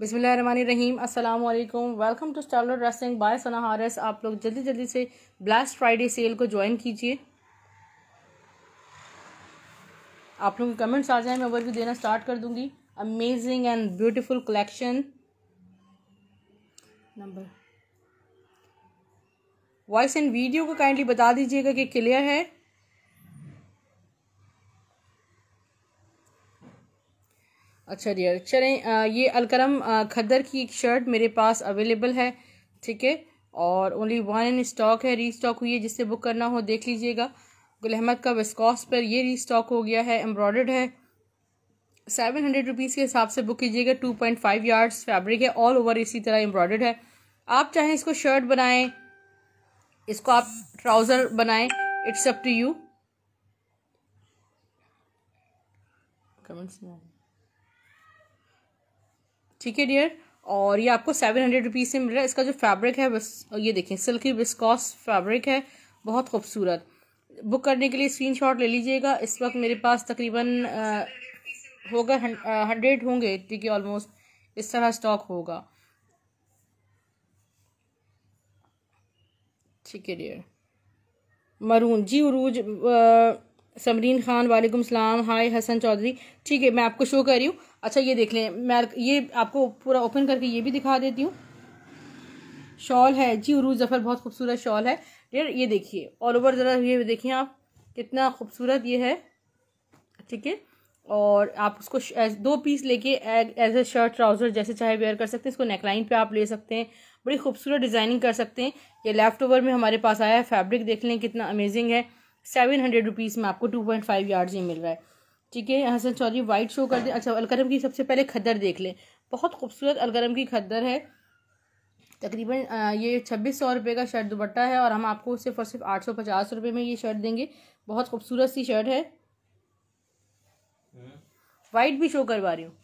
बिसमीम अस्सलाम वालेकुम welcome to star wrestling by Sana Haris आप लोग जल्दी जल्दी से ब्लास्ट फ्राइडे सेल को ज्वाइन कीजिए आप लोगों के कमेंट्स आ जाएं मैं ओवरव्यू देना स्टार्ट कर दूंगी amazing and beautiful collection number voice and video को काइंडली बता दीजिएगा कि क्लियर है अच्छा डियर चलें ये अलकरम खद्दर की एक शर्ट मेरे पास अवेलेबल है ठीक है और ओनली वन इन स्टॉक है री स्टॉक हुई है जिससे बुक करना हो देख लीजिएगा गुल अहमद का विस्कॉस पर ये री स्टॉक हो गया है एम्ब्रॉयड है सेवन हंड्रेड रुपीज़ के हिसाब से बुक कीजिएगा two point five yards fabric है ऑल ओवर इसी तरह एम्ब्रॉयड है आप चाहें इसको शर्ट बनाएं इसको आप ट्राउज़र बनाएं it's up to you comments में ठीक है डियर और ये आपको सेवन हंड्रेड रुपीज़ से मिल रहा है इसका जो फैब्रिक है बस ये देखें सिल्की विस्कॉस फैब्रिक है बहुत खूबसूरत बुक करने के लिए शॉट ले लीजिएगा इस वक्त मेरे पास तकरीबन होगा हंड्रेड होंगे ठीक है ऑलमोस्ट इस तरह स्टॉक होगा ठीक है डियर मरून जी उरूज समरीन खान वालेकुम सलाम हाय हसन चौधरी ठीक है मैं आपको शो कर रही हूँ अच्छा ये देख लें मैं ये आपको पूरा ओपन करके ये भी दिखा देती हूँ शॉल है जी उरूज जफ़र बहुत खूबसूरत शॉल है डेढ़ ये देखिए ऑल ओवर ज़रा ये देखिए आप कितना खूबसूरत ये है ठीक है और आप उसको दो पीस लेके एज ए शर्ट ट्राउज़र जैसे चाहे वेयर कर सकते हैं इसको नेकलाइन पे आप ले सकते हैं बड़ी खूबसूरत डिज़ाइनिंग कर सकते हैं ये लेफ़्ट ओवर में हमारे पास आया है फैब्रिक देख लें कितना अमेजिंग है सेवन हंड्रेड रुपीज़ में आपको टू पॉइंट फाइव यार्ड्स ये मिल रहा है ठीक है हसन चौधरी वाइट शो कर दे अच्छा अलगरम की सबसे पहले खद्दर देख लें बहुत खूबसूरत अलगरम की खद्दर है तकरीबन ये छब्बीस सौ रुपये का शर्ट दुपट्टा है और हम आपको सिर्फ और सिर्फ आठ सौ पचास रुपये में ये शर्ट देंगे बहुत खूबसूरत सी शर्ट है वाइट भी शो करवा रही हूँ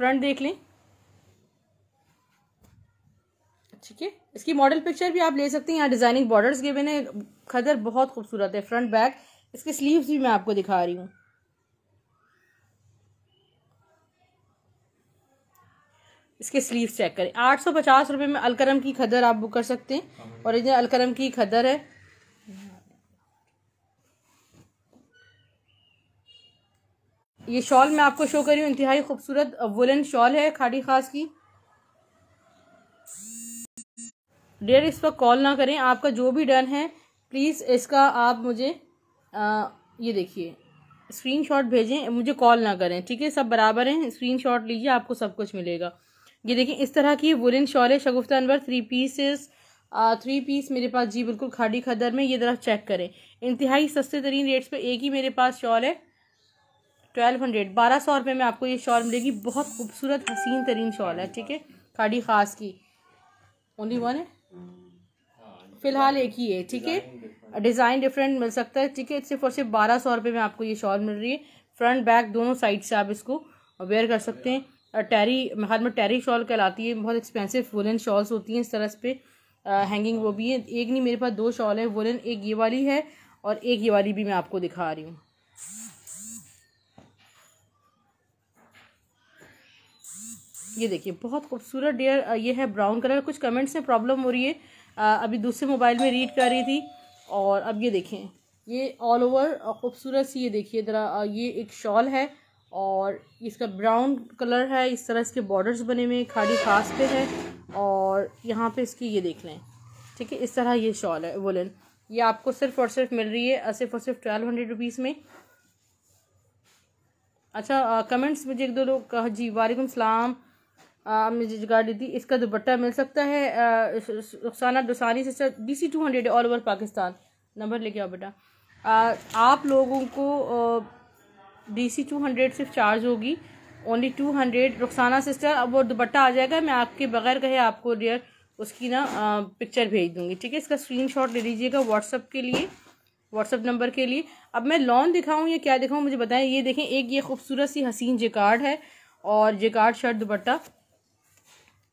फ्रंट देख लें ठीक है इसकी मॉडल पिक्चर भी आप ले सकते हैं यहाँ डिज़ाइनिंग बॉर्डर्स के है खदर बहुत खूबसूरत है फ्रंट बैक इसके स्लीव्स भी मैं आपको दिखा रही हूँ इसके स्लीव्स चेक करें आठ सौ पचास रुपये में अलकरम की खदर आप बुक कर सकते हैं और इधर अलकरम की खदर है ये शॉल मैं आपको शो कर रही हूँ इंतहाई खूबसूरत वुलन शॉल है खाड़ी खास की डेयर इस पर कॉल ना करें आपका जो भी डन है प्लीज़ इसका आप मुझे आ, ये देखिए स्क्रीनशॉट भेजें मुझे कॉल ना करें ठीक है सब बराबर हैं स्क्रीनशॉट लीजिए आपको सब कुछ मिलेगा ये देखिए इस तरह की वुलन शॉल है Shagufta Anwar three pieces three piece मेरे पास जी बिल्कुल खाड़ी खदर में ये ज़रा चेक करें इंतहाई सस्ते तरीन रेट्स पर एक ही मेरे पास शॉल है ट्वेल्व हंड्रेड बारह सौ रुपये में आपको ये शॉल मिलेगी बहुत खूबसूरत हसीन तरीन शॉल है ठीक है खाड़ी खास की ओनली वन है हाँ, फ़िलहाल एक ही है ठीक है डिज़ाइन डिफरेंट मिल सकता है ठीक है सिर्फ और सिर्फ बारह सौ रुपये में आपको ये शॉल मिल रही है फ्रंट बैक दोनों साइड से आप इसको वेयर कर सकते हैं टैरी हर में टैरी शॉल कहलाती है बहुत एक्सपेंसिव वुलन शॉल्स होती हैं इस तरह पे हैंगिंग वो भी है एक नहीं मेरे पास दो शॉल है वुलन एक ये वाली है और एक ये वाली भी मैं आपको दिखा रही हूँ ये देखिए बहुत खूबसूरत डेयर ये है ब्राउन कलर कुछ कमेंट्स में प्रॉब्लम हो रही है आ, अभी दूसरे मोबाइल में रीड कर रही थी और अब ये देखें ये ऑल ओवर खूबसूरत सी ये देखिए ज़रा ये एक शॉल है और इसका ब्राउन कलर है इस तरह इसके बॉर्डर्स बने हुए खाली खास पे है और यहाँ पे इसकी ये देख लें ठीक है इस तरह ये शॉल है वुलन ये आपको सिर्फ और सिर्फ मिल रही है सिर्फ और सिर्फ ट्वेल्व हंड्रेड रुपीज़ में अच्छा आ, कमेंट्स मुझे एक दो लोग जी वालेकुम सलाम मिजिज जगा दी इसका दुपट्टा मिल सकता है रुखसाना से sister B C two hundred all over Pakistan number लेके आओ बेटा आप लोगों को डी सी टू हंड्रेड सिर्फ चार्ज होगी only two hundred Rukhsana sister अब वो दुपट्टा आ जाएगा मैं आपके बगैर कहे आपको डियर उसकी ना पिक्चर भेज दूँगी ठीक है इसका स्क्रीनशॉट ले लीजिएगा व्हाट्सअप के लिए व्हाट्सअप नंबर के लिए अब मैं लॉन दिखाऊँ या क्या दिखाऊँ मुझे बताएं ये देखें एक ये खूबसूरत सी हसीन जिकार्ड है और जिकार्ड शर्ट दुपट्टा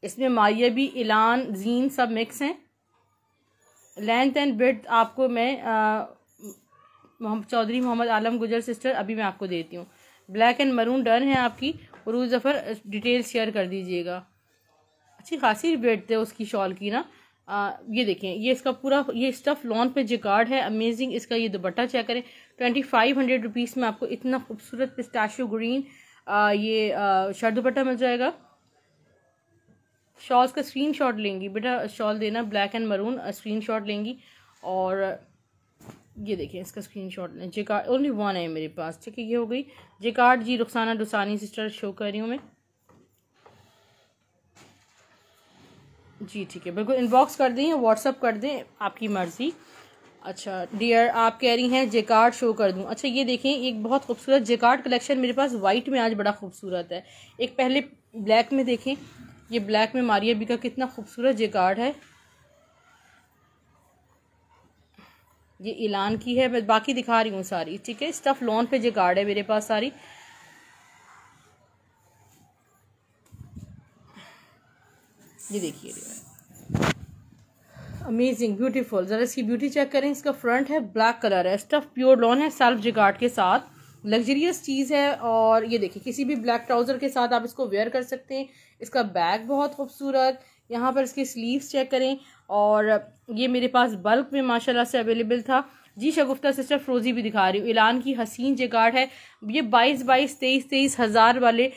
इसमें माया भी जीन सब मिक्स हैं लेंथ एंड ब्रेड आपको मैं चौधरी मोहम्मद आलम गुजर सिस्टर अभी मैं आपको देती हूँ ब्लैक एंड मरून डन है आपकी उरूज ज़फ़र डिटेल शेयर कर दीजिएगा अच्छी खासी ब्रेड थे उसकी शॉल की ना आ, ये देखें ये इसका पूरा ये स्टफ़ लॉन पे जिकार्ड है अमेजिंग इसका ये दुपट्टा चेक करें ट्वेंटी फाइव हंड्रेड रुपीज़ में आपको इतना खूबसूरत पिस्टाशो ग्रीन आ, ये शर्ट दुपट्टा मिल जाएगा शॉल्स का स्क्रीन शॉट लेंगी बेटा शॉल देना black and maroon screenshot लेंगी और ये देखें इसका स्क्रीन शॉट लें जेकार्ड ओनली वन है मेरे पास ठीक है ये हो गई जेकार्ड जी रुखसाना डुसानी सिस्टर शो कर रही हूँ मैं जी ठीक है बिल्कुल इनबॉक्स कर दें या व्हाट्सअप कर दें आपकी मर्ज़ी अच्छा डियर आप कह रही हैं जेकार्ड शो कर दूं अच्छा ये देखें एक बहुत खूबसूरत जेकार्ड कलेक्शन मेरे पास वाइट में आज बड़ा खूबसूरत है एक पहले ब्लैक में देखें ये ब्लैक में मारिया बी का कितना खूबसूरत कार्ड है ये ऐलान की है मैं बाकी दिखा रही हूँ सारी ठीक है स्टफ लोन पे कार्ड है मेरे पास सारी ये देखिए अमेजिंग ब्यूटीफुल ज़रा इसकी ब्यूटी चेक करें इसका फ्रंट है ब्लैक कलर है स्टफ प्योर लॉन है सेल्फ जिगार्ड के साथ लग्जरियस चीज़ है और ये देखिए किसी भी ब्लैक ट्राउज़र के साथ आप इसको वेयर कर सकते हैं इसका बैग बहुत खूबसूरत यहाँ पर इसके स्लीव्स चेक करें और ये मेरे पास बल्क में माशाल्लाह से अवेलेबल था जी शगुफ्ता सिस्टर फ्रोजी भी दिखा रही हूँ ईलान की हसीन जगाड़ है ये बाईस बाईस तेईस तेईस हज़ार वाले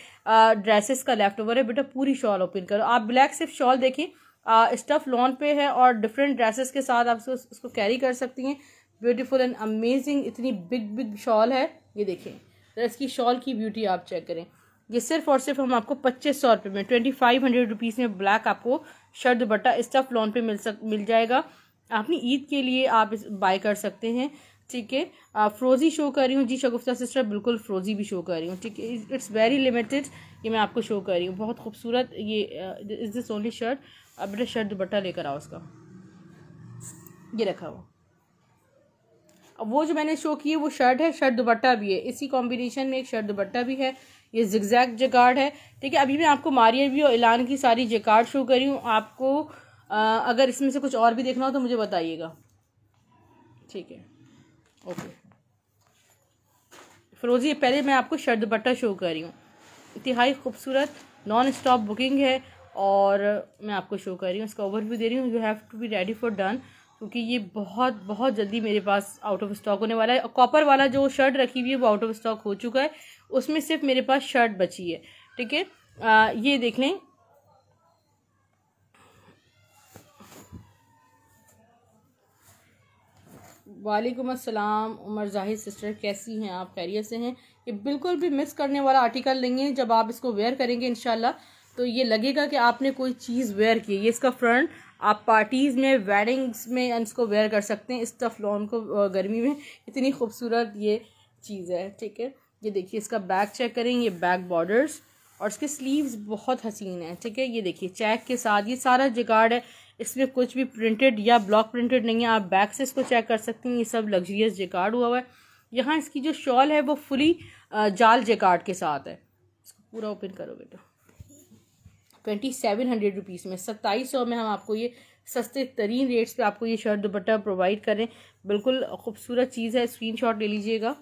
ड्रेसेस का लेफ्ट ओवर है बेटा पूरी शॉल ओपन करो आप ब्लैक सिर्फ शॉल देखें स्टफ़ लॉन पे है और डिफरेंट ड्रेसेस के साथ आप उसको, उसको कैरी कर सकती हैं ब्यूटीफुल एंड अमेजिंग इतनी बिग बिग शॉल है ये देखें ज़रा तो इसकी शॉल की ब्यूटी आप चेक करें ये सिर्फ और सिर्फ हम आपको पच्चीस सौ रुपये में ट्वेंटी फाइव हंड्रेड रुपीज़ में ब्लैक आपको शर्द दुपट्टा स्टफ लॉन पे मिल सक मिल जाएगा आपने ईद के लिए आप बाय कर सकते हैं ठीक है फ्रोज़ी शो कर रही हूँ जी शगुफ्ता सिस्टर बिल्कुल फ्रोज़ी भी शो कर रही हूँ ठीक है इट्स वेरी लिमिटेड ये मैं आपको शो कर रही हूँ बहुत खूबसूरत ये इज़ दिस ओनली शर्ट अब बेटा शर्ट दुपट्टा लेकर आओ उसका ये रखा हुआ अब वो जो मैंने शो की है वो शर्ट है शर्ट दुपट्टा भी है इसी कॉम्बिनेशन में एक शर्ट दुपट्टा भी है ये जिगजैग जकार्ड है ठीक है अभी मैं आपको मारियर भी और ऐलान की सारी जकार्ड शो करी हूँ आपको आ, अगर इसमें से कुछ और भी देखना हो तो मुझे बताइएगा ठीक है ओके फिरोजी पहले मैं आपको शर्ट दुपट्टा शो कर रही हूँ इतिहाई खूबसूरत नॉन स्टॉप बुकिंग है और मैं आपको शो कर रही हूँ इसका ओवरव्यू दे रही हूँ you have to be ready for done क्योंकि ये बहुत बहुत जल्दी मेरे पास आउट ऑफ स्टॉक होने वाला है कॉपर वाला जो शर्ट रखी हुई है वो आउट ऑफ स्टॉक हो चुका है उसमें सिर्फ मेरे पास शर्ट बची है ठीक है ये देख लें वालेकुम अस्सलाम उमर जाहिद सिस्टर कैसी हैं आप खैरियत से हैं ये बिल्कुल भी मिस करने वाला आर्टिकल नहीं है जब आप इसको वेयर करेंगे इनशाला तो ये लगेगा कि आपने कोई चीज़ वेयर की है ये इसका फ्रंट आप पार्टीज़ में वेडिंग्स में इसको वेयर कर सकते हैं इस टफलॉन को गर्मी में इतनी खूबसूरत ये चीज़ है ठीक है ये देखिए इसका बैक चेक करें ये बैक बॉर्डर्स और इसके स्लीव्स बहुत हसीन है ठीक है ये देखिए चेक के साथ ये सारा जिगार्ड है इसमें कुछ भी प्रिंटेड या ब्लॉक प्रिंटेड नहीं है आप बैक से इसको चेक कर सकते हैं ये सब लग्जरियस जिकार्ड हुआ हुआ है यहाँ इसकी जो शॉल है वो फुली जाल जिकार्ड के साथ है इसको पूरा ओपन करो बेटा ट्वेंटी सेवन हंड्रेड रुपीज़ में सत्ताईस सौ में हम आपको ये सस्ते तरीन रेट्स पे आपको ये शर्ट दुपट्टा प्रोवाइड करें बिल्कुल खूबसूरत चीज़ है स्क्रीनशॉट ले लीजिएगा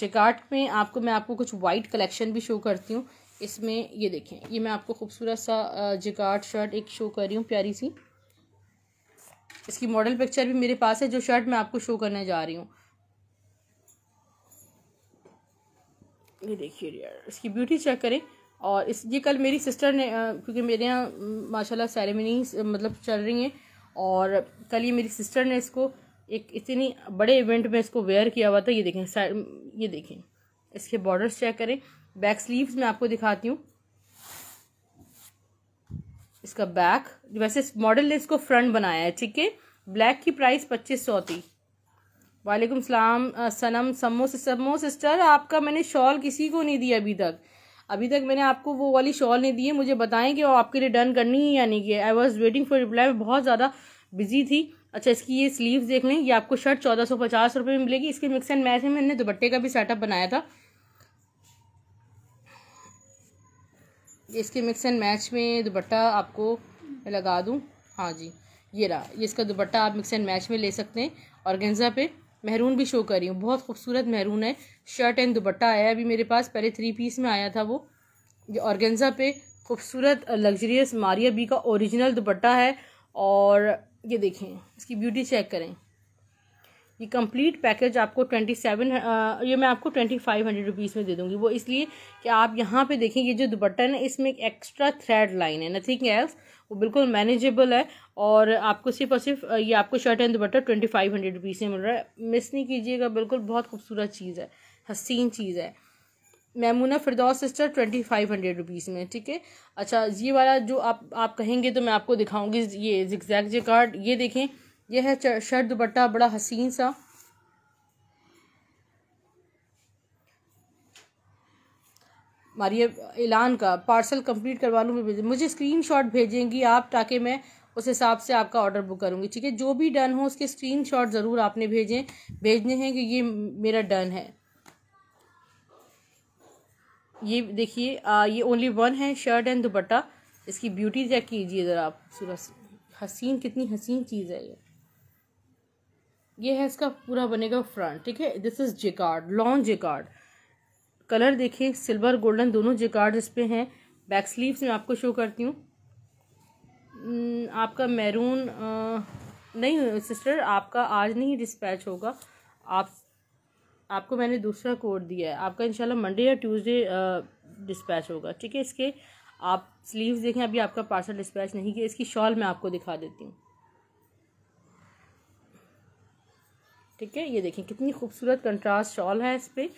जकार्ट में आपको मैं आपको कुछ वाइट कलेक्शन भी शो करती हूँ इसमें ये देखें ये मैं आपको खूबसूरत सा जकार्ट शर्ट एक शो कर रही हूँ प्यारी सी इसकी मॉडल पिक्चर भी मेरे पास है जो शर्ट मैं आपको शो करने जा रही हूँ ये देखिए डियर इसकी ब्यूटी चेक करें और इस ये कल मेरी सिस्टर ने क्योंकि मेरे यहाँ माशाल्लाह सेरेमनी मतलब चल रही हैं और कल ये मेरी सिस्टर ने इसको एक इतनी बड़े इवेंट में इसको वेयर किया हुआ था ये देखें ये देखें इसके बॉर्डर्स चेक करें बैक स्लीव्स में आपको दिखाती हूँ इसका बैक वैसे इस मॉडल ने इसको फ्रंट बनाया है ठीक है ब्लैक की प्राइस पच्चीस सौ थी वालेकुम सलाम सनम सम्मो सम्मो सिस्टर आपका मैंने शॉल किसी को नहीं दिया अभी तक अभी तक मैंने आपको वो वाली शॉल नहीं दी है मुझे बताएं कि वो आपके लिए डन करनी है या नहीं कि I was waiting for reply बहुत ज़्यादा बिजी थी अच्छा इसकी ये स्लीव्स देख लें ये आपको शर्ट चौदह सौ पचास रुपये में मिलेगी इसके मिक्स एंड मैच में मैंने दुपट्टे का भी सेटअप बनाया था इसके मिक्स एंड मैच में दुपट्टा आपको लगा दूँ हाँ जी ये रहा ये इसका दुपट्टा आप मिक्स एंड मैच में ले सकते हैं और गेंजा पे महरून भी शो कर रही हूँ बहुत खूबसूरत महरून है शर्ट एंड दुपट्टा आया अभी मेरे पास पहले थ्री पीस में आया था वो ये ऑर्गेंजा पे खूबसूरत लग्जरियस मारिया बी का ओरिजिनल दुपट्टा है और ये देखें इसकी ब्यूटी चेक करें ये कंप्लीट पैकेज आपको ट्वेंटी सेवन ये मैं आपको ट्वेंटी फाइव हंड्रेड रुपीज़ में दे दूँगी वो इसलिए कि आप यहाँ पे देखें ये जो दुपट्टा है ना इसमें एक एक्स्ट्रा थ्रेड लाइन है नथिंग एल्स वो बिल्कुल मैनेजेबल है और आपको सिर्फ और सिर्फ ये आपको shirt and dupatta twenty five hundred rupees में मिल रहा है मिस नहीं कीजिएगा बिल्कुल बहुत खूबसूरत चीज़ है हसीन चीज़ है Maimuna Firdaus sister twenty five hundred rupees में ठीक है अच्छा ये वाला जो आप आप कहेंगे तो मैं आपको दिखाऊंगी ये जिक्जैक जे कार्ड ये देखें यह है शर्ट दुपट्टा बड़ा हसीन सा हमारी ऐलान का पार्सल कंप्लीट करवा लूँ मुझे, मुझे स्क्रीनशॉट भेजेंगी आप ताकि मैं उस हिसाब से आपका ऑर्डर बुक करूँगी ठीक है जो भी डन हो उसके स्क्रीनशॉट ज़रूर आपने भेजें भेजने हैं कि ये मेरा डन है ये देखिए ये ओनली वन है शर्ट एंड दुपट्टा इसकी ब्यूटी चेक कीजिए ज़रा आप खूबसूरत हसीन कितनी हसीन चीज़ है ये ये है इसका पूरा बनेगा फ्रंट ठीक है this is jacquard long jacquard colour देखें सिल्वर गोल्डन दोनों जिकार्ड इस पर हैं बैक स्लीव्स में आपको शो करती हूँ आपका मैरून नहीं सिस्टर आपका आज नहीं डिस्पैच होगा आप आपको मैंने दूसरा कोड दिया है आपका इंशाल्लाह मंडे या ट्यूसडे डिस्पैच होगा ठीक है इसके आप स्लीव्स देखें अभी आपका पार्सल डिस्पैच नहीं किया इसकी शॉल मैं आपको दिखा देती हूँ ठीक है ये देखें कितनी खूबसूरत कंट्रास्ट शॉल है इस पर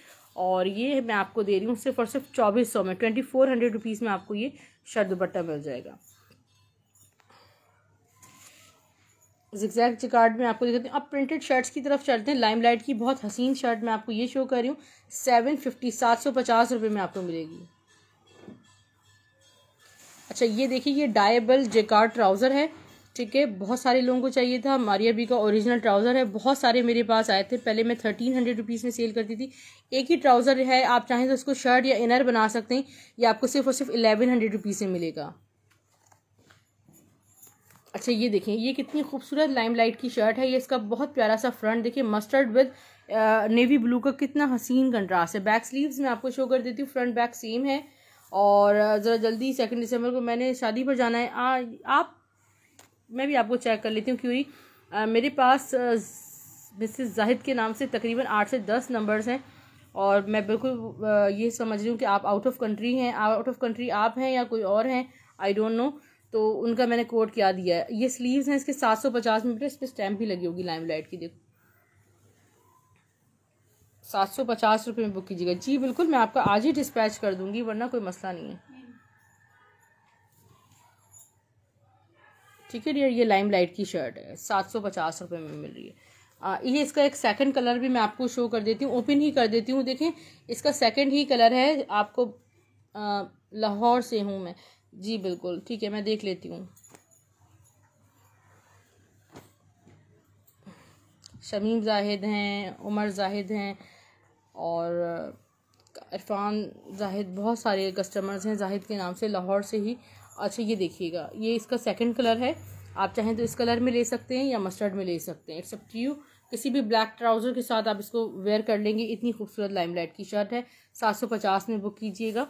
और ये मैं आपको दे रही हूँ सिर्फ और सिर्फ चौबीस सौ में ट्वेंटी फोर हंड्रेड रुपीज़ में आपको ये शर्ट दुपट्टा मिल जाएगा जिक्जैक जिकार्ड में आपको देखते हैं अब प्रिंटेड शर्ट्स की तरफ चलते हैं लाइमलाइट की बहुत हसीन शर्ट मैं आपको ये शो कर रही हूँ सेवन फिफ्टी सात सौ पचास रुपये में आपको मिलेगी अच्छा ये देखिए ये डायबल जेकार्ड ट्राउज़र है ठीक है बहुत सारे लोगों को चाहिए था मारिया बी का ओरिजिनल ट्राउज़र है बहुत सारे मेरे पास आए थे पहले मैं थर्टीन हंड्रेड रुपीज़ में सेल करती थी एक ही ट्राउज़र है आप चाहें तो उसको शर्ट या इनर बना सकते हैं ये आपको सिर्फ और सिर्फ एलेवन हंड्रेड रुपीज़ में मिलेगा अच्छा ये देखें ये कितनी खूबसूरत लाइमलाइट की शर्ट है ये इसका बहुत प्यारा सा फ्रंट देखिए मस्टर्ड विद नेवी ब्लू का कितना हसीन कंट्रास्ट है बैक स्लीव्स में आपको शो कर देती हूँ फ्रंट बैक सेम है और ज़रा जल्दी सेकेंड दिसंबर को मैंने शादी पर जाना है आ, आप मैं भी आपको चेक कर लेती हूँ क्यूरी आ, मेरे पास मिसेस जाहिद के नाम से तकरीबन आठ से दस नंबर्स हैं और मैं बिल्कुल ये समझ रही हूँ कि आप आउट ऑफ कंट्री हैं आउट ऑफ कंट्री आप हैं या कोई और हैं आई डोंट नो तो उनका मैंने कोड क्या दिया है ये स्लीव्स हैं इसके सात सौ पचास मीटर इस पर स्टैम्प भी लगी होगी लाइम लाइट की देखो सात सौ पचास रुपये में बुक कीजिएगा जी बिल्कुल मैं आपका आज ही डिस्पैच कर दूंगी वरना कोई मसला नहीं है ठीक है डियर ये लाइम लाइट की शर्ट है सात सौ पचास रुपये में मिल रही है ये इसका एक सेकंड कलर भी मैं आपको शो कर देती हूँ ओपन ही कर देती हूँ देखें इसका सेकंड ही कलर है आपको लाहौर से हूँ मैं जी बिल्कुल ठीक है मैं देख लेती हूँ शमीम जाहिद हैं उमर जाहिद हैं और इरफान जाहिद बहुत सारे कस्टमर्स हैं जाहिद के नाम से लाहौर से ही अच्छा ये देखिएगा ये इसका सेकंड कलर है आप चाहें तो इस कलर में ले सकते हैं या मस्टर्ड में ले सकते हैं एक्सेप्ट यू किसी भी ब्लैक ट्राउज़र के साथ आप इसको वेयर कर लेंगे इतनी खूबसूरत लाइमलाइट की शर्ट है सात सौ पचास में बुक कीजिएगा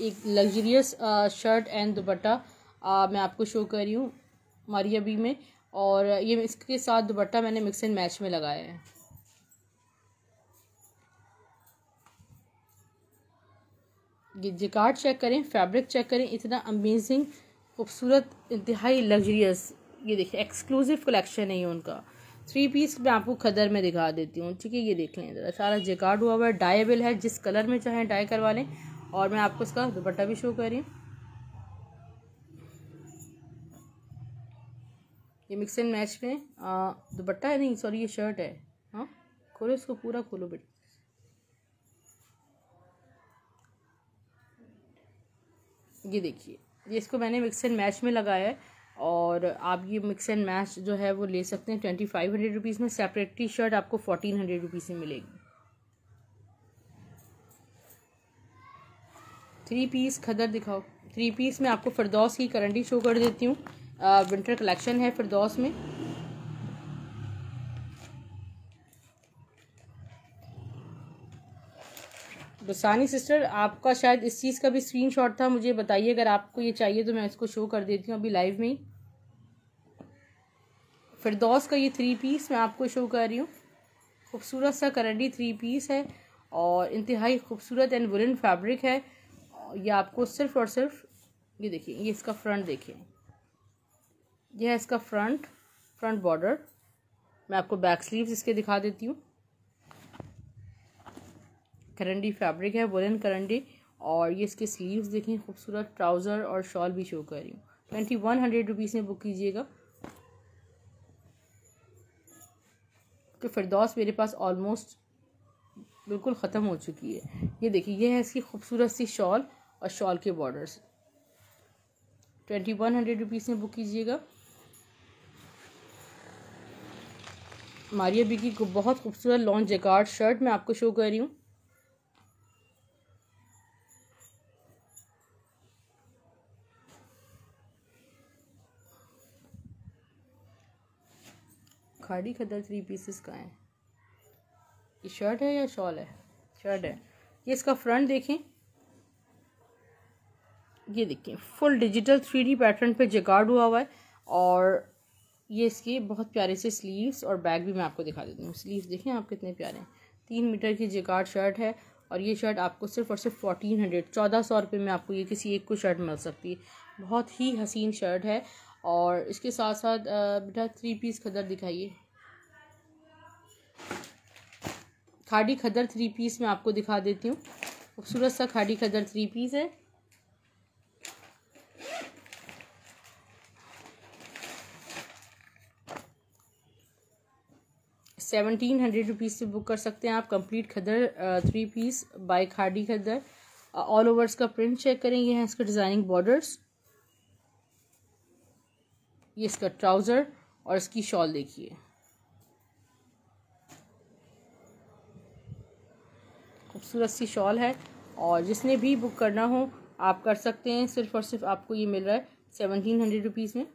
एक luxurious shirt and dupatta uh, मैं आपको शो कर रही हूँ मारिया बी में और ये इसके साथ दुपट्टा मैंने मिक्स एंड मैच में लगाया है जिकार्ड चेक करें फैब्रिक चेक करें इतना अमेजिंग खूबसूरत इंतहाई लग्जरियस ये देखिए एक्सक्लूसिव कलेक्शन है ये उनका थ्री पीस मैं आपको खदर में दिखा देती हूँ ठीक है ये देख लें ज़रा सारा जिकार्ड हुआ हुआ है डाइबल है जिस कलर में चाहें डाई करवा लें और मैं आपको इसका दुपट्टा भी शो कर रही हूँ ये मिक्स एंड मैच में दुपट्टा है नहीं सॉरी ये शर्ट है हाँ खोलो इसको पूरा खोलो बेटा ये देखिए इसको मैंने मिक्स एंड मैच में लगाया है और आप ये मिक्स एंड मैच जो है वो ले सकते हैं ट्वेंटी फाइव हंड्रेड रुपीज़ में सेपरेट टी शर्ट आपको फोर्टीन हंड्रेड रुपीज़ में मिलेगी थ्री पीस खदर दिखाओ थ्री पीस में आपको फरदौस की करंटी शो कर देती हूँ विंटर कलेक्शन है फरदौस में तो सानी सिस्टर आपका शायद इस चीज़ का भी स्क्रीन था मुझे बताइए अगर आपको ये चाहिए तो मैं इसको शो कर देती हूँ अभी लाइव में ही फिरदौस का ये थ्री पीस मैं आपको शो कर रही हूँ खूबसूरत सा करंडी थ्री पीस है और इंतहाई खूबसूरत एंड वुलन फैब्रिक है ये आपको सिर्फ और सिर्फ ये देखिए ये इसका फ्रंट देखिए यह है इसका फ्रंट फ्रंट बॉर्डर मैं आपको बैक स्लीव्स इसके दिखा देती हूँ करंडी फैब्रिक है वुलन करंडी और ये इसके स्लीव्स देखें खूबसूरत ट्राउज़र और शॉल भी शो कर रही हूँ ट्वेंटी वन हंड्रेड रुपीज़ में बुक कीजिएगा तो फिरदौस मेरे पास ऑलमोस्ट बिल्कुल ख़त्म हो चुकी है ये देखिए ये है इसकी खूबसूरत सी शॉल और शॉल के borders twenty one hundred rupees में बुक कीजिएगा मारिया बिकी की बहुत खूबसूरत लॉन्च जैकार्ड शर्ट मैं आपको शो कर रही हूँ खाड़ी खदर थ्री पीसेस का है ये शर्ट है या शॉल है शर्ट है ये इसका फ्रंट देखें ये देखें फुल डिजिटल थ्री पैटर्न पे जगार्ड हुआ हुआ है और ये इसके बहुत प्यारे से स्लीव्स और बैग भी मैं आपको दिखा देती हूँ स्लीव्स देखें आप कितने प्यारे हैं तीन मीटर की जगार्ड शर्ट है और ये शर्ट आपको सिर्फ और सिर्फ फोर्टीन हंड्रेड चौदह सौ रुपये में आपको ये किसी एक को शर्ट मिल सकती है बहुत ही हसीन शर्ट है और इसके साथ साथ बेटा थ्री पीस खदर दिखाइए खाड़ी खदर थ्री पीस मैं आपको दिखा देती हूँ खूबसूरत सा खाड़ी खदर थ्री पीस है सेवनटीन हंड्रेड रुपीज़ से बुक कर सकते हैं आप complete khaddar three piece by Khaadi khaddar all overs का प्रिंट चेक करेंगे ये इसका डिज़ाइनिंग बॉर्डर्स ये इसका ट्राउज़र और इसकी शॉल देखिए खूबसूरत सी शॉल है और जिसने भी बुक करना हो आप कर सकते हैं सिर्फ और सिर्फ आपको ये मिल रहा है सेवनटीन हंड्रेड रुपीज़ में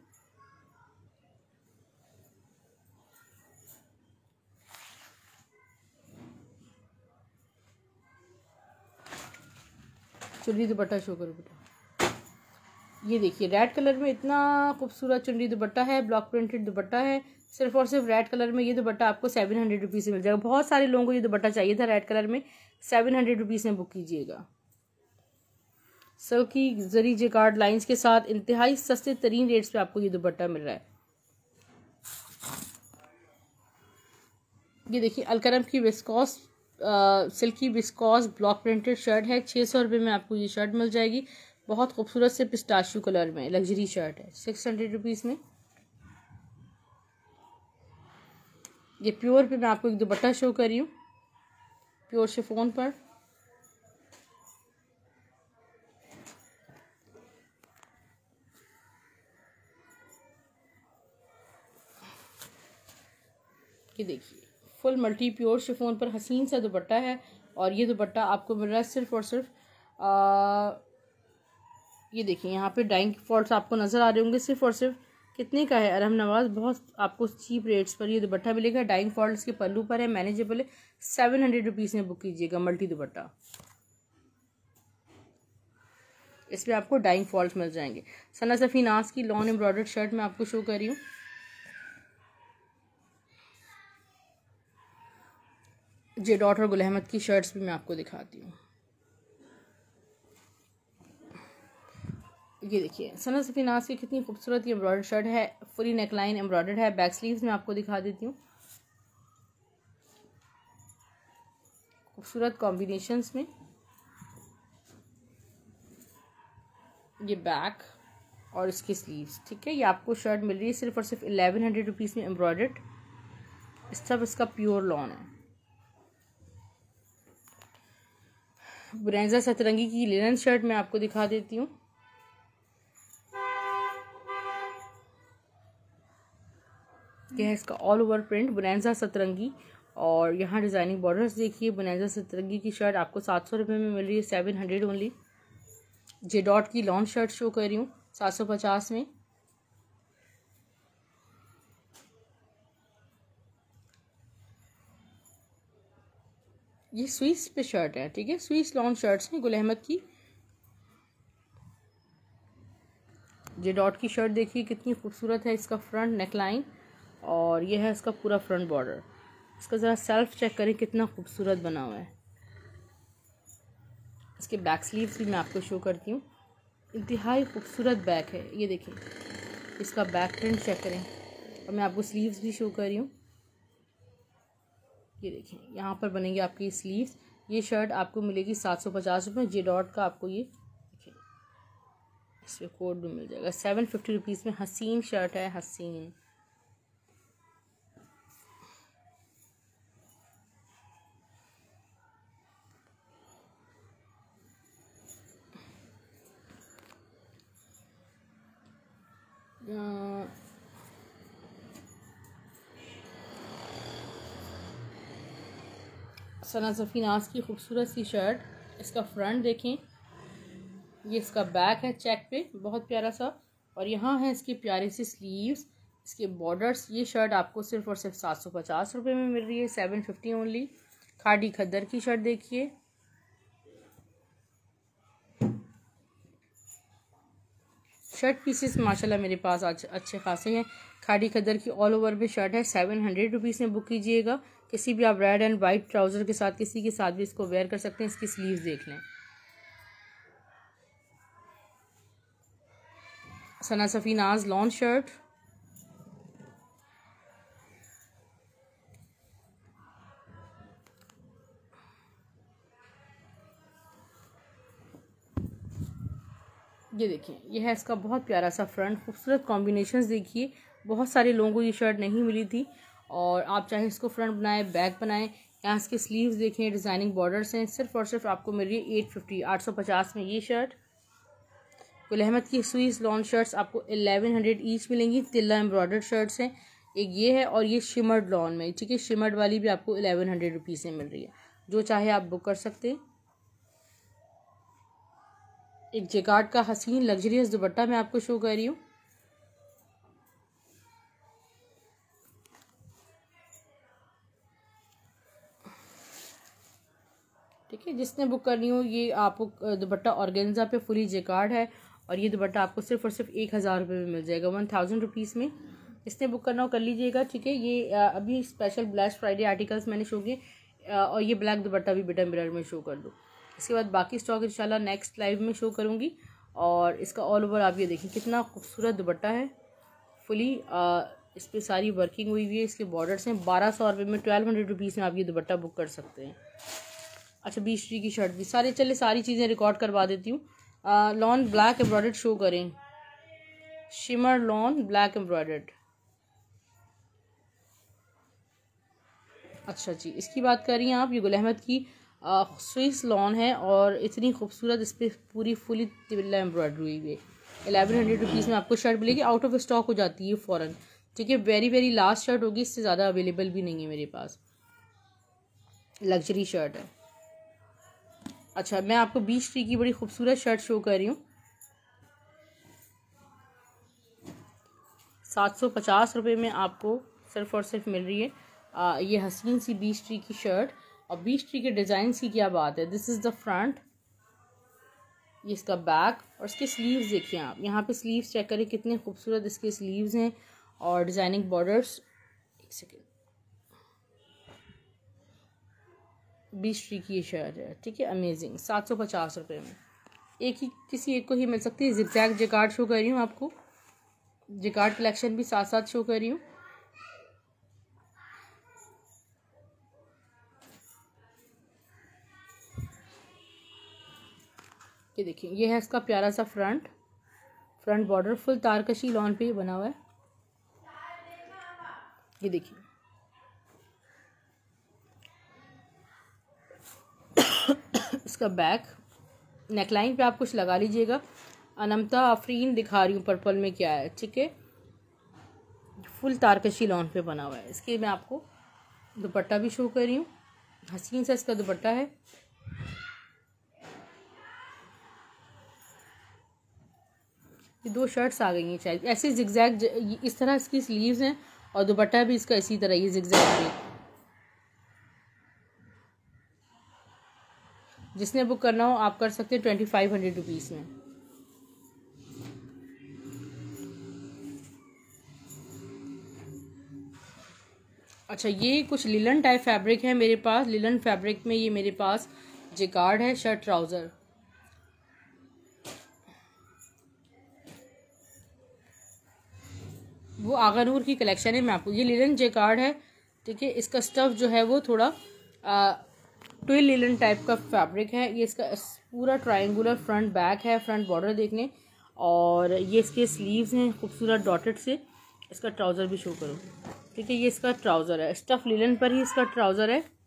चलिए दुपट्टा शो करो बेटा ये देखिए रेड कलर में इतना खूबसूरत चुनरी दुपट्टा है ब्लॉक प्रिंटेड दुपट्टा है सिर्फ और सिर्फ रेड कलर में ये दुपट्टा आपको सेवन हंड्रेड रुपीज़ मिल जाएगा बहुत सारे लोगों को ये दुपट्टा चाहिए था रेड कलर में सेवन हंड्रेड रुपीज़ में बुक कीजिएगा सल्की जरी जे कार्ड लाइन्स के साथ इंतहाई सस्ते तरीन रेट्स पे आपको ये दुपट्टा मिल रहा है ये देखिए अलकरम की viscose silky viscose block printed shirt है छः सौ रुपये में आपको ये शर्ट मिल जाएगी बहुत खूबसूरत से पिस्ताशू कलर में लग्जरी शर्ट है सिक्स हंड्रेड रुपीज़ में ये प्योर पे मैं आपको एक दुपट्टा शो कर रही हूँ प्योर से फ़ोन पर ये देखिए फुल मल्टी प्योर शिफोन पर हसीन सा दुपट्टा है और ये दुपट्टा आपको मिल रहा है सिर्फ और सिर्फ आ, ये देखिए यहाँ पे डाइंग फॉल्ट आपको नज़र आ रहे होंगे सिर्फ और सिर्फ कितने का है अरहम नवाज बहुत आपको चीप रेट्स पर ये दुपट्टा मिलेगा डाइंग फॉल्ट के पल्लू पर है मैनेजेबल है सेवन हंड्रेड रुपीज़ में बुक कीजिएगा मल्टी दुपट्टा इसमें आपको डाइंग फॉल्ट मिल जाएंगे सना सफी नास की लॉन्ग एम्ब्रॉयड शर्ट मैं आपको शो कर रही हूँ जे डॉट और गुल अहमद की शर्ट्स भी मैं आपको दिखाती हूँ ये देखिए सना सफीनास की कितनी खूबसूरत ये एम्ब्रॉयड शर्ट है फुली नेक लाइन एम्ब्रॉयड है बैक स्लीव्स में आपको दिखा देती हूँ खूबसूरत कॉम्बिनेशंस में ये बैक और इसकी स्लीव्स ठीक है ये आपको शर्ट मिल रही है सिर्फ और सिर्फ एलेवन हंड्रेड रुपीज़ में एम्ब्रॉयड इस सब इसका प्योर लॉन है ब्रेंजा सतरंगी की लिनन शर्ट मैं आपको दिखा देती हूँ ये है इसका ऑल ओवर प्रिंट बुनैजा सतरंगी और यहाँ डिज़ाइनिंग बॉर्डर्स देखिए बुनैजा सतरंगी की शर्ट आपको सात सौ रुपये में मिल रही है seven hundred only J dot की लॉन्ग शर्ट शो कर रही हूँ सात सौ पचास में ये स्विस पे शर्ट है ठीक है स्विस लॉन्ग शर्ट्स हैं गुल अहमद की जे डॉट की शर्ट देखिए कितनी खूबसूरत है इसका फ्रंट नेकलाइन और ये है इसका पूरा फ्रंट बॉर्डर इसका ज़रा सेल्फ चेक करें कितना खूबसूरत बना हुआ है इसके बैक स्लीव्स भी मैं आपको शो करती हूँ इंतहाई खूबसूरत बैक है ये देखें इसका बैक प्रिंट चेक करें और मैं आपको स्लीव्स भी शो कर रही हूँ ये देखें यहाँ पर बनेंगे आपकी स्लीव्स ये शर्ट आपको मिलेगी सात सौ पचास रुपये जे डॉट का आपको ये देखें इस पर कोड भी मिल जाएगा सेवन फिफ्टी रुपीज़ में हसीन शर्ट है हसीन सना जफीनाज की खूबसूरत सी शर्ट इसका फ्रंट देखें ये इसका बैक है चेक पे बहुत प्यारा सा और यहाँ है इसके प्यारे से स्लीव्स इसके बॉर्डर्स ये शर्ट आपको सिर्फ और सिर्फ सात सौ पचास रुपये में मिल रही है सेवन फिफ्टी ओनली खाडी खद्दर की शर्ट देखिए शर्ट पीसेस माशाल्लाह मेरे पास आज अच्छे खासे हैं खाडी खदर की ऑल ओवर भी शर्ट है सेवन हंड्रेड रुपीज़ में बुक कीजिएगा किसी भी आप रेड एंड वाइट ट्राउज़र के साथ किसी के साथ भी इसको वेयर कर सकते हैं इसकी स्लीव्स देख लें सना सफ़ीनाज लॉन्ग शर्ट ये देखिए यह है इसका बहुत प्यारा सा फ्रंट खूबसूरत कॉम्बिनेशंस देखिए बहुत सारे लोगों को ये शर्ट नहीं मिली थी और आप चाहे इसको फ्रंट बनाएं बैक बनाएं यहाँ इसके स्लीव्स देखें डिज़ाइनिंग बॉर्डर्स हैं सिर्फ और सिर्फ आपको मिल रही है एट फिफ्टी आठ सौ पचास में ये शर्ट गुल अहमद की स्वीस लॉन्ग शर्ट्स आपको एलेवन हंड्रेड ईच मिलेंगी तिल्ला एम्ब्रॉयडर्ड शर्ट्स हैं एक ये है और ये शिमर्ड लॉन में ठीक है शिमर्ड वाली भी आपको एलेवन हंड्रेड रुपीज़ में मिल रही है जो चाहे आप बुक कर सकते हैं एक जेकार्ड का हसीन लग्जरियस दुपट्टा मैं आपको शो कर रही हूँ ठीक है जिसने बुक करनी हो ये आपको दुपट्टा ऑर्गेन्जा पे फुली जेकार्ड है और ये दुपट्टा आपको सिर्फ और सिर्फ एक हज़ार रुपये में मिल जाएगा वन थाउजेंड रुपीज़ में इसने बुक करना हो कर लीजिएगा ठीक है ये अभी स्पेशल ब्लैक फ्राइडे आर्टिकल्स मैंने शो किए और ये ब्लैक दुपट्टा भी बिटा मिरर में शो कर दो इसके बाद बाकी स्टॉक इन नेक्स्ट लाइव में शो करूँगी और इसका ऑल ओवर आप ये देखें कितना खूबसूरत दुपट्टा है फुली इस पर सारी वर्किंग हुई हुई है इसके बॉर्डर्स हैं बारह सौ रुपये में ट्वेल्व हंड्रेड रुपीज़ में आप ये दुपट्टा बुक कर सकते हैं अच्छा बीस टी की शर्ट भी सारी चले सारी चीज़ें रिकॉर्ड करवा देती हूँ लॉन ब्लैक एम्ब्रॉयड शो करें शिमर लॉन ब्लैक एम्ब्रॉयड अच्छा जी इसकी बात कर रही हैं आप ये गुल अहमद की स्विस लॉन है और इतनी खूबसूरत इस पर पूरी फुली तिबिल्ला एम्ब्रॉयडरी हुई है एलेवन हंड्रेड रुपीज़ में आपको शर्ट मिलेगी आउट ऑफ स्टॉक हो जाती है फ़ौर ठीक है वेरी वेरी लास्ट शर्ट होगी इससे ज़्यादा अवेलेबल भी नहीं है मेरे पास लग्जरी शर्ट है अच्छा मैं आपको बीच ट्री की बड़ी खूबसूरत शर्ट शो कर रही हूँ सात सौ पचास रुपये में आपको सिर्फ और सिर्फ मिल रही है आ, ये हसीन सी बीच ट्री की शर्ट और बीच ट्री के डिज़ाइन की क्या बात है दिस इज़ द फ्रंट ये इसका बैक और इसके स्लीव्स देखिए आप यहाँ पे स्लीव्स चेक करें कितने खूबसूरत इसके स्लीव्स हैं और डिज़ाइनिंग बॉर्डर्स एक सेकेंड बीस ट्री की ये शर्ट है ठीक है अमेजिंग सात सौ पचास रुपये में एक ही किसी एक को ही मिल सकती है जिक्जैक जिकार्ड शो कर रही हूँ आपको जिकार्ड कलेक्शन भी साथ साथ शो कर रही हूँ ये देखिए ये है इसका प्यारा सा फ्रंट फ्रंट बॉर्डर फुल तारकशी लॉन पे बना हुआ है ये देखिए इसका बैक नेकलाइन पे आप कुछ लगा लीजिएगा अनमता आफरीन दिखा रही हूँ पर्पल में क्या है ठीक है फुल तारकशी लॉन पे बना हुआ है इसके मैं आपको दुपट्टा भी शो कर रही हूँ हसीन सा इसका दुपट्टा है ये दो शर्ट्स आ गई हैं शायद ऐसे जिगजैग इस तरह इसकी स्लीव्स हैं और दुपट्टा भी इसका इसी तरह ये जिगजैग जिसने बुक करना हो आप कर सकते हैं ट्वेंटी फाइव हंड्रेड रुपीज़ में अच्छा ये कुछ लिलन टाइप फैब्रिक है मेरे पास लिलन फैब्रिक में ये मेरे पास जिकार्ड है शर्ट ट्राउज़र वो आगरूर की कलेक्शन है मैं आपको ये लिलन जेकार्ड है ठीक है इसका स्टफ़ जो है वो थोड़ा आ, टुई लिलन टाइप का फैब्रिक है ये इसका पूरा ट्रायंगुलर फ्रंट बैक है फ्रंट बॉर्डर देखने और ये इसके स्लीव्स हैं खूबसूरत डॉटेड से इसका ट्राउज़र भी शो करो ठीक है ये इसका ट्राउज़र है स्टफ़ लिलन पर ही इसका ट्राउज़र है